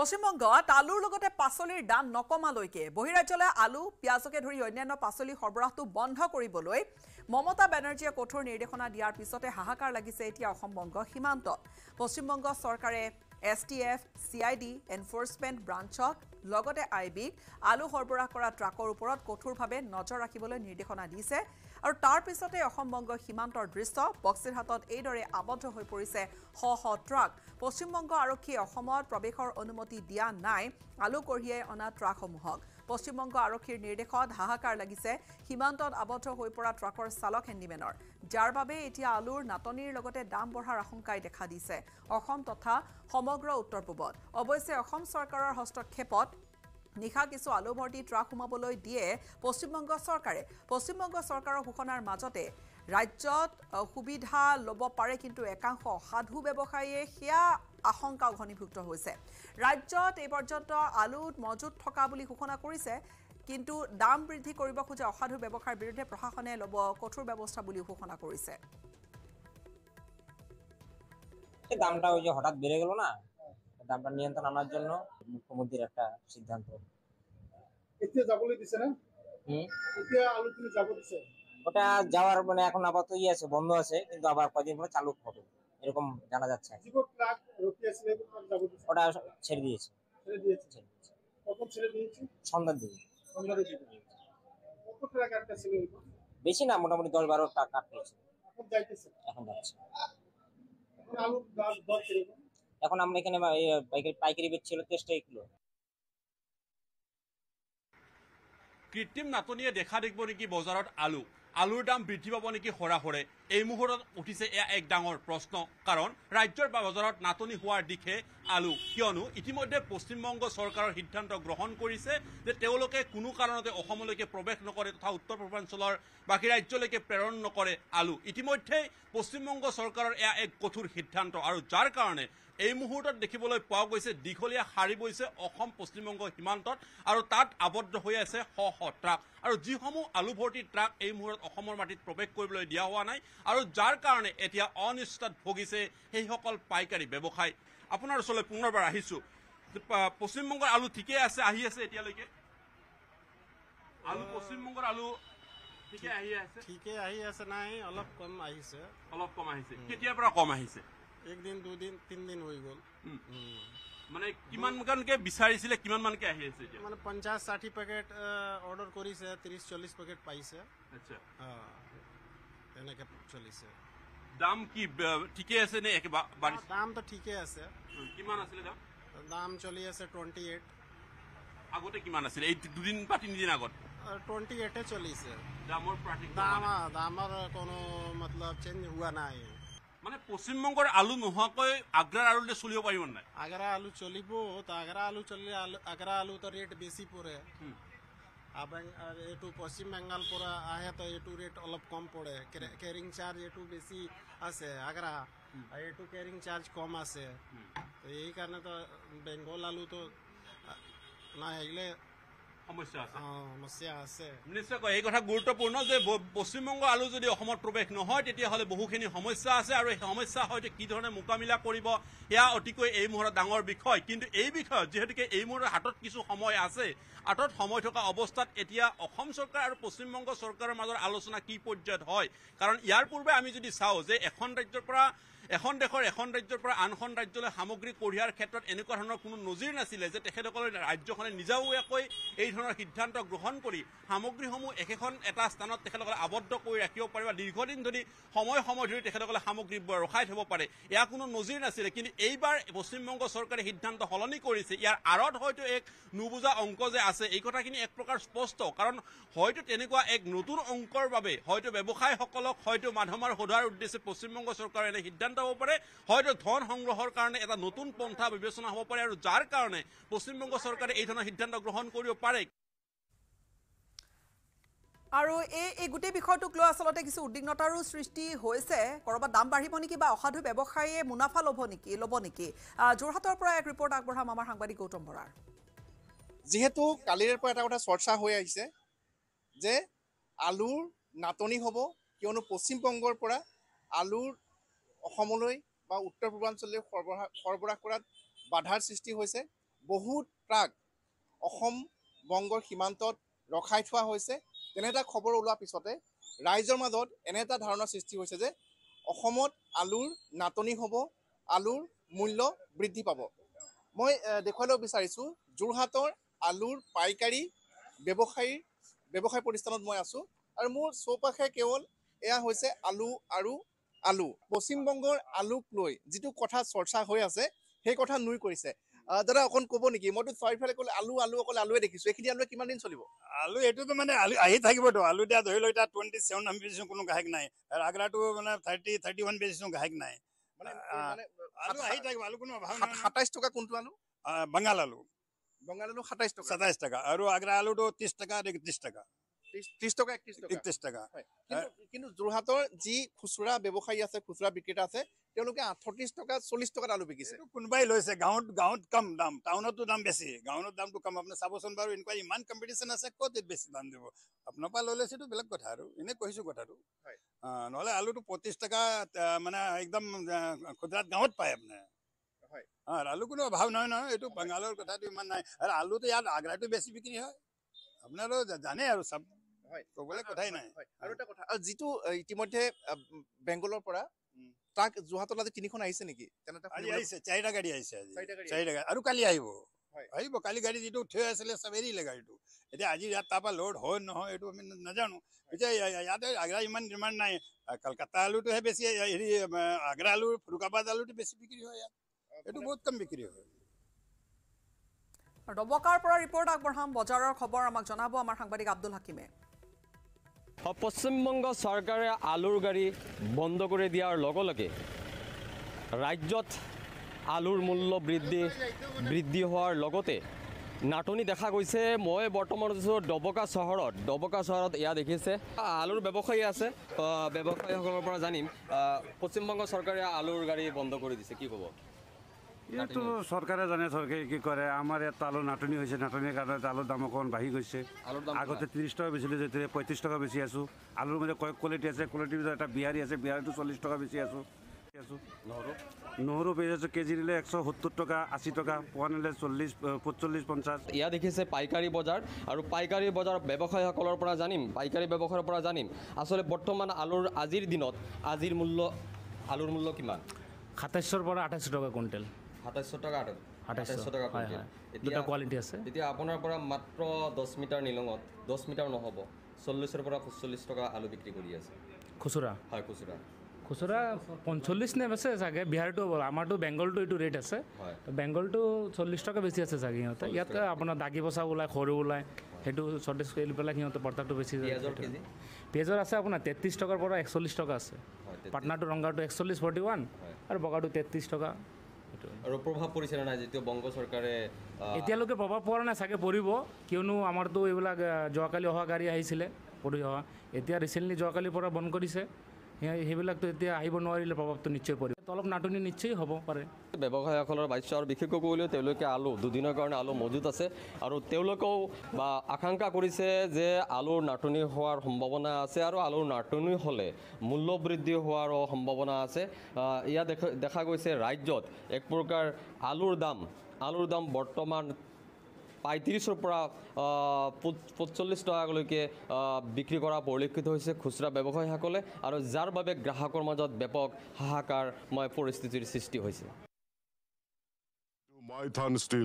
পশ্চিমবংগ আলুর লগতে পাচলির দাম নকমালেকে বহিরাজ্যলে আলু পিঁয়াজকে ধরে অন্যান্য পাচলি সরবরাহ বন্ধ করবলৈ মমতা ব্যানার্জিয়ে কঠোর নির্দেশনা দিয়ার পিছতে হাহাকার লাগিছে এতিয়া অসমবঙ্গ সীমান্ত পশ্চিমবঙ্গ সরকারে S T F C I D enforcement ব্রাঞ্চক আই বিক আলু সরবরাহ করা ট্রাকর উপর কঠোরভাবে নজর রাখবলে নির্দেশনা দিয়েছে আৰু তাৰ পিছতে বংগ সীমান্তৰ দৃশ্য বক্সিৰহাটত এইদৰে আবদ্ধ হৈ পৰিছে শ শ ট্ৰাক পশ্চিমবংগ আৰক্ষীয়ে অসমত প্ৰৱেশৰ অনুমতি দিয়া নাই আলু কঢ়িয়াই অনা ট্ৰাকসমূহক পশ্চিমবংগ আৰক্ষীৰ নিৰ্দেশত হাহাকাৰ লাগিছে সীমান্তত আবদ্ধ হৈ পৰা ট্ৰাকৰ চালক হেণ্ডিমেনৰ যাৰ বাবে এতিয়া আলুৰ নাটনিৰ লগতে দাম বঢ়াৰ আশংকাই দেখা দিছে অসম তথা সমগ্ৰ উত্তৰ পূবত অৱশ্যে অসম চৰকাৰৰ হস্তক্ষেপত নিশা কিছু আলুভৰ্তি ট্ৰাক সোমাবলৈ দিয়ে পশ্চিমবংগ চৰকাৰে পশ্চিমবংগ চৰকাৰৰ ঘোষণাৰ মাজতে ৰাজ্যত সুবিধা ল'ব পাৰে কিন্তু একাংশ সাধু ব্যৱসায়ীয়ে সেয়া আশংকাও ঘনীভূত হৈছে ৰাজ্যত এই পৰ্যন্ত আলু মজুত থকা বুলি ঘোষণা কৰিছে কিন্তু দাম বৃদ্ধি কৰিব খোজা অসাধু ব্যৱসায়ৰ বিৰুদ্ধে প্ৰশাসনে ল'ব কঠোৰ ব্যৱস্থা বুলিও ঘোষণা কৰিছে দামটা হঠাৎ বেড়ে গেল না দামটা নিয়ন্ত্রণ আনার জন্য মুখ্যমন্ত্রীর একটা সিদ্ধান্ত এতিয়া ওটা যাওয়ার মানে এখন আপাতত ইয়ে আছে বন্ধ আছে কিন্তু আবার কদিন পরে চালু হবে এরকম জানা যাচ্ছে ওটা ছেড়ে দিয়েছে সন্ধ্যার দিকে বেশি না মোটামুটি দশ বারো টাকা কাটতেছে এখন যাচ্ছে এখন আমরা এখানে পাইকারি বেচছিল তেইশ টাকা কিলো কৃত্ৰিম নাটনিয়ে দেখা দেখিব নেকি বজাৰত আলু আলুৰ দাম বৃদ্ধি পাব নেকি সৰাসৰে এই মুহূৰ্তত উঠিছে এয়া এক ডাঙৰ প্ৰশ্ন কাৰণ ৰাজ্যৰ বজাৰত নাটনি হোৱাৰ দিশে আলু কিয়নো ইতিমধ্যে পশ্চিমবংগ চৰকাৰৰ সিদ্ধান্ত গ্ৰহণ কৰিছে যে তেওঁলোকে কোনো কাৰণতে অসমলৈকে প্ৰৱেশ নকৰে তথা উত্তৰ পূৰ্বাঞ্চলৰ বাকী ৰাজ্যলৈকে প্ৰেৰণ নকৰে আলু ইতিমধ্যেই পশ্চিমবংগ চৰকাৰৰ এয়া এক কঠোৰ সিদ্ধান্ত আৰু যাৰ কাৰণে এই মুহূৰ্তত দেখিবলৈ পোৱা গৈছে দীঘলীয়া সাৰি বৈছে অসম পশ্চিমবংগ সীমান্তত আৰু তাত আবদ্ধ হৈ আছে শ শ ট্ৰাক আৰু যিসমূহ আলু ভৰ্তি ট্ৰাক এই মুহূৰ্তত অসমৰ মাটিত প্ৰৱেশ কৰিবলৈ দিয়া হোৱা নাই আৰু যাৰ কাৰণে এতিয়া অনিষ্টাত ভুগিছে সেইসকল পাইকাৰী ব্যৱসায় আপোনাৰ ওচৰলৈ পুনৰবাৰ আহিছোঁ পশ্চিমবংগৰ আলু ঠিকে আছে আহি আছে এতিয়ালৈকে পাইছে এনেকে চলিছে দাম কি ঠিকে আছে নে একে বাড়ি দাম তো ঠিকে আছে কিমান আছিল দাম দাম চলি আছে 28 আগতে কিমান আছিল এই দুদিন বা তিনিদিন আগত 28 এ চলিছে দামৰ প্ৰাকৃতিক দাম দামৰ কোনো মতলব চেঞ্জ হোৱা নাই মানে পশ্চিমবংগৰ আলু নোহোৱাকৈ আগ্ৰাৰ আলু চলিব পাৰিব নাই আগ্ৰা আলু চলিব তো আগ্ৰা আলু চলিলে আগ্ৰা আলু তো ৰেট বেছি পৰে এইটো পশ্চিম বেংগাল পৰা আহে তো এইটো ৰেট অলপ কম পৰে কেৰিং চাৰ্জ এইটো বেছি আছে আগ্ৰা এইটো কেৰিং চাৰ্জ কম আছে এইকাৰণে তো বেংগল আলুটো নাহিলে এই কথা গুৰুত্বপূৰ্ণ যে পশ্চিমবংগ আলু যদি অসমত প্ৰৱেশ নহয় তেতিয়াহ'লে বহুখিনি সমস্যা আছে আৰু সেই সমস্যা হয়তো কি ধৰণে মোকামিলা কৰিব সেয়া অতিকৈ এই মুহূৰ্তত ডাঙৰ বিষয় কিন্তু এই বিষয়ত যিহেতুকে এই মুহূৰ্তত হাতত কিছু সময় আছে আটত সময় থকা অৱস্থাত এতিয়া অসম চৰকাৰ আৰু পশ্চিমবংগ চৰকাৰৰ মাজৰ আলোচনা কি পৰ্যায়ত হয় কাৰণ ইয়াৰ পূৰ্বে আমি যদি চাওঁ যে এখন ৰাজ্যৰ পৰা এখন দেশৰ এখন ৰাজ্যৰ পৰা আনখন ৰাজ্যলৈ সামগ্ৰী কঢ়িয়াৰ ক্ষেত্ৰত এনেকুৱা ধৰণৰ কোনো নজিৰ নাছিলে যে তেখেতসকলৰ ৰাজ্যখনে নিজাববীয়াকৈ এই ধৰণৰ সিদ্ধান্ত গ্ৰহণ কৰি সামগ্ৰীসমূহ একেখন এটা স্থানত তেখেতসকলে আবদ্ধ কৰি ৰাখিব পাৰে বা দীৰ্ঘদিন ধৰি সময় সময় ধৰি তেখেতসকলে সামগ্ৰী ৰখাই থ'ব পাৰে ইয়াৰ কোনো নজিৰ নাছিলে কিন্তু এইবাৰ পশ্চিমবংগ চৰকাৰে সিদ্ধান্ত সলনি কৰিছে ইয়াৰ আঁৰত হয়তো এক নুবুজা অংক যে আছে এই কথাখিনি এক প্ৰকাৰ স্পষ্ট কাৰণ হয়তো তেনেকুৱা এক নতুন অংকৰ বাবে হয়তো ব্যৱসায়ীসকলক হয়তো মাধমাৰ সোধাৰ উদ্দেশ্যে পশ্চিমবংগ চৰকাৰে এনে সিদ্ধান্ত যাব পাৰে হয়তো ধন সংগ্ৰহৰ কাৰণে এটা নতুন পন্থা বিবেচনা হ'ব পাৰে আৰু যাৰ কাৰণে পশ্চিমবংগ চৰকাৰে এই ধৰণৰ সিদ্ধান্ত গ্ৰহণ কৰিব পাৰে আৰু এই এই গোটেই বিষয়টোক লৈ আচলতে কিছু উদ্বিগ্নতাৰো সৃষ্টি হৈছে ক'ৰবাত দাম বাঢ়িব নেকি বা অসাধু ব্যৱসায়ীয়ে মুনাফা ল'ব নেকি ল'ব নেকি যোৰহাটৰ পৰা এক ৰিপৰ্ট আগবঢ়াম আমাৰ সাংবাদিক গৌতম বৰাৰ যিহেতু কালিৰে পৰা এটা কথা চৰ্চা হৈ আহিছে যে আলুৰ নাটনি হ'ব কিয়নো পশ্চিমবংগৰ পৰা আলুৰ অসমলৈ বা উত্তৰ পূৰ্বাঞ্চললৈ সৰবৰাহ সৰবৰাহ কৰাত বাধাৰ সৃষ্টি হৈছে বহুত ট্ৰাক অসম বংগৰ সীমান্তত ৰখাই থোৱা হৈছে তেনে এটা খবৰ ওলোৱাৰ পিছতে ৰাইজৰ মাজত এনে এটা ধাৰণাৰ সৃষ্টি হৈছে যে অসমত আলুৰ নাটনি হ'ব আলুৰ মূল্য বৃদ্ধি পাব মই দেখুৱাই ল'ব বিচাৰিছোঁ যোৰহাটৰ আলুৰ পাইকাৰী ব্যৱসায়ীৰ ব্যৱসায় প্ৰতিষ্ঠানত মই আছোঁ আৰু মোৰ চৌপাশে কেৱল এয়া হৈছে আলু আৰু আলু পশ্চিমবংগৰ আলুক লৈ যিটো কথা চৰ্চা হৈ আছে সেই কথা নুই কৰিছে দাদা অকণ ক'ব নেকি মইতো চাৰিওফালে ক'লে আলু আলু অকল আলুৱে দেখিছোঁ এইখিনি আলুৱে কিমান দিন চলিব আলু এইটোতো মানে আলু আহি থাকিবতো আলু এতিয়া ধৰি লওক এতিয়া টুৱেণ্টি ছেভেন হাণ্ড্ৰেড কোনো গ্ৰাহক নাই আগ্ৰাটো মানে থাৰ্টি থাৰ্টি ওৱান বেচিছোঁ গ্ৰাহক নাই সাতাইছ টকা কোনটো আলু বাঙাল আলু বঙাল আলু সাতাইছ টকা সাতাইছ টকা আৰু আগ্ৰা আলুটো ত্ৰিছ টকা একত্ৰিছ টকা আলুটো পঁচিশ টাকা মানে একদম খুচুৰাত গাঁৱত পায় আপুনি আলু কোনো অভাৱ নহয় নহয় এইটো বাংগালৰ কথাটো ইমান নাই আৰু আলুটো ইয়াত আগ্ৰাটো বেছি বিক্ৰী হয় আপোনাৰ জানে আৰু চব ক'বলৈ কথাই নাই আৰু এটা কথা আৰু যিটো ইতিমধ্যে বেংগলৰ পৰা তাক যোৰহাটত আজি তিনিখন আহিছে নেকি আহিছে চাৰিটা গাড়ী আহিছে আজি চাৰিটা গাড়ী আৰু কালি আহিব আহিব কালি গাড়ী যিটো থৈ আছিলে চব এৰিলে গাড়ীটো এতিয়া আজি ইয়াত তাৰপৰা লোড হয় নহয় এইটো আমি নাজানো এতিয়া ইয়াতে আগ্ৰা ইমান ডিমাণ্ড নাই কলকাতা আলুটোহে বেছি হেৰি আগ্ৰা আলু ফুৰুকাবাদ আলুটো বেছি বিক্ৰী হয় ইয়াত এইটো বহুত কম বিক্ৰী হয় ডবকাৰ পৰা ৰিপৰ্ট আগবঢ়াম বজাৰৰ খবৰ আমাক জনাব আমাৰ সাংবাদিক আব্দুল হাকিমে পশ্চিমবংগ চৰকাৰে আলুৰ গাড়ী বন্ধ কৰি দিয়াৰ লগে লগে ৰাজ্যত আলুৰ মূল্য বৃদ্ধি বৃদ্ধি হোৱাৰ লগতে নাটনি দেখা গৈছে মই বৰ্তমান আছোঁ ডবকা চহৰত ডবকা চহৰত এয়া দেখিছে আলুৰ ব্যৱসায়ী আছে ব্যৱসায়ীসকলৰ পৰা জানিম পশ্চিমবংগ চৰকাৰে আলুৰ গাড়ী বন্ধ কৰি দিছে কি ক'ব এইটো চৰকাৰে জানে চৰকাৰে কি কৰে আমাৰ ইয়াত আলুৰ নাটনি হৈছে নাটনিৰ কাৰণে আলুৰ দাম অকণমান বাঢ়ি গৈছে আগতে ত্ৰিছ টকা বেচিলোঁ যেতিয়া পঁয়ত্ৰিছ টকা বেচি আছোঁ আলুৰ মাজে কয় কোৱালিটি আছে কোৱালিটিৰ ভিতৰত এটা বিহাৰী আছে বিহাৰীটো চল্লিছ টকা বেচি আছোঁ নহৰু পেজ আছোঁ কেজি নিলে একশ সত্তৰ টকা আশী টকা পোয়া নিলে চল্লিশ পঁচল্লিশ পঞ্চাশ ইয়া দেখিছে পাইকাৰী বজাৰ আৰু পাইকাৰী বজাৰ ব্যৱসায়ীসকলৰ পৰা জানিম পাইকাৰী ব্যৱসায়ৰ পৰা জানিম আচলতে বৰ্তমান আলুৰ আজিৰ দিনত আজিৰ মূল্য আলুৰ মূল্য কিমান সাতাইশোৰ পৰা আঠাইশো টকা কুইণ্টেল সাতাইশ টকা আৰু সাতাইশ টকা এতিয়া কোৱালিটি আছে এতিয়া আপোনাৰ পৰা মাত্ৰ দহ মিটাৰ নিলঙত দহ মিটাৰ নহ'ব চল্লিছৰ পৰা সাতচল্লিছ টকা আলু বিক্ৰী কৰি আছে খুচুৰা হয় খুচুৰা খুচুৰা পঞ্চল্লিছ নে বেছে চাগে বিহাৰটো আমাৰটো বেংগলটো এইটো ৰেট আছে বেংগলটো চল্লিছ টকা বেছি আছে চাগে সিহঁতে ইয়াত আপোনাৰ দাগি পচা ওলায় সৰু ওলায় সেইটো চল্লিছ কেজি পেলাই সিহঁতে পৰ্তাটো বেছি পিঁয়াজৰ আছে আপোনাৰ তেত্ৰিছ টকাৰ পৰা একচল্লিছ টকা আছে পাটনাটো ৰঙাটো একচল্লিছ ফৰ্টি ওৱান আৰু বগাটো তেত্ৰিছ টকা আৰু প্ৰভাৱ পৰিছে নাই বংগ চৰকাৰে এতিয়ালৈকে প্ৰভাৱ পোৱা নাই চাগে পৰিব কিয়নো আমাৰতো এইবিলাক যোৱাকালি অহা গাড়ী আহিছিলে পৰি অহা এতিয়া ৰিচেণ্টলি যোৱাকালিৰ পৰা বন্ধ কৰিছে সেইবিলাকতো এতিয়া আহিব নোৱাৰিলে প্ৰভাৱটো নিশ্চয় পৰিব তলব নাটনি নিশ্চয় হ'ব পাৰে ব্যৱসায়ীসকলৰ বাধ্য আৰু বিশেষকৈ ক'বলৈ তেওঁলোকে আলু দুদিনৰ কাৰণে আলু মজুত আছে আৰু তেওঁলোকেও বা আকাংক্ষা কৰিছে যে আলুৰ নাটনি হোৱাৰ সম্ভাৱনা আছে আৰু আলুৰ নাটনি হ'লে মূল্য বৃদ্ধি হোৱাৰো সম্ভাৱনা আছে ইয়াত দেখা দেখা গৈছে ৰাজ্যত এক প্ৰকাৰ আলুৰ দাম আলুৰ দাম বৰ্তমান পঁয়ত্ৰিশেৰ পৰা পঞ্চল্লিছ টকালৈকে বিক্ৰী কৰা পৰিলক্ষিত হৈছে খুচুৰা ব্যৱসায়ীসকলে আৰু যাৰ বাবে গ্ৰাহকৰ মাজত ব্যাপক হাহাকাৰ পৰিস্থিতিৰ সৃষ্টি হৈছে